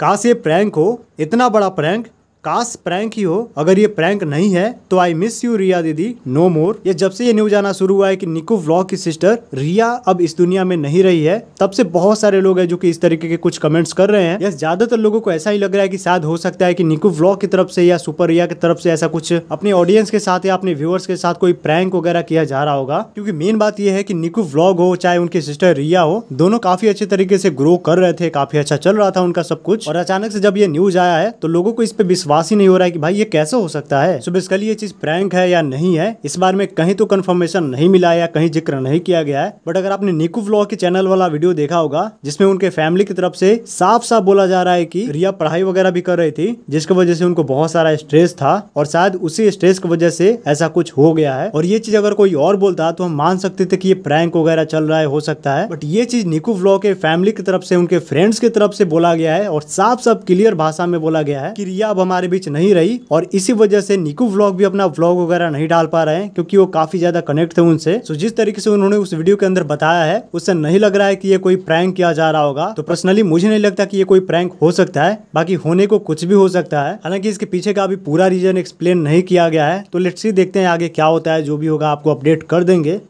कहा से प्रैंक हो इतना बड़ा प्रैंक काश प्रैंक ही हो अगर ये प्रैंक नहीं है तो आई मिस यू रिया दीदी नो मोर ये जब से ये न्यूज आना शुरू हुआ है कि निको व्लॉग की सिस्टर रिया अब इस दुनिया में नहीं रही है तब से बहुत सारे लोग हैं जो कि इस तरीके के कुछ कमेंट्स कर रहे हैं यस ज्यादातर लोगों को ऐसा ही लग रहा है कि शायद हो सकता है कि निकू व्लॉग की तरफ से या सुपर रिया की तरफ से ऐसा कुछ अपने ऑडियंस के साथ या अपने व्यूअर्स के साथ कोई प्रैंक वगैरह किया जा रहा होगा क्योंकि मेन बात यह है कि निको व्लॉग हो चाहे उनकी सिस्टर रिया हो दोनों काफी अच्छे तरीके से ग्रो कर रहे थे काफी अच्छा चल रहा था उनका सब कुछ और अचानक से जब ये न्यूज आया है तो लोगों को इस पे विश्वास विश्वास ही नहीं हो रहा है कि भाई ये कैसे हो सकता है सो बेसिकली ये चीज प्रैंक है या नहीं है इस बार में कहीं तो कन्फर्मेशन नहीं मिला या कहीं जिक्र नहीं किया गया है बट अगर आपने निकू व्लॉग के चैनल वाला वीडियो देखा होगा जिसमें उनके फैमिली की तरफ से साफ साफ बोला जा रहा है की रिया पढ़ाई वगैरह भी कर रही थी जिसकी वजह से उनको बहुत सारा स्ट्रेस था और शायद उसी स्ट्रेस की वजह से ऐसा कुछ हो गया है और ये चीज अगर कोई और बोलता तो हम मान सकते थे कि ये प्रैंक वगैरह चल रहा है हो सकता है बट ये चीज निकू व्लॉग के फैमिली की तरफ से उनके फ्रेंड्स की तरफ से बोला गया है और साफ साफ क्लियर भाषा में बोला गया है कि रिया अब हमारे हमारे बीच नहीं रही और इसी वजह से निकू व्लॉग भी अपना व्लॉग वगैरह नहीं डाल पा रहे हैं क्योंकि वो काफी ज्यादा कनेक्ट थे उनसे तो जिस तरीके से उन्होंने उस वीडियो के अंदर बताया है उससे नहीं लग रहा है कि ये कोई प्रैंक किया जा रहा होगा तो पर्सनली मुझे नहीं लगता कि ये कोई प्रैंक हो सकता है बाकी होने को कुछ भी हो सकता है हालांकि इसके पीछे का अभी पूरा रीजन एक्सप्लेन नहीं किया गया है तो लेट्स देखते हैं आगे क्या होता है जो भी होगा आपको अपडेट कर देंगे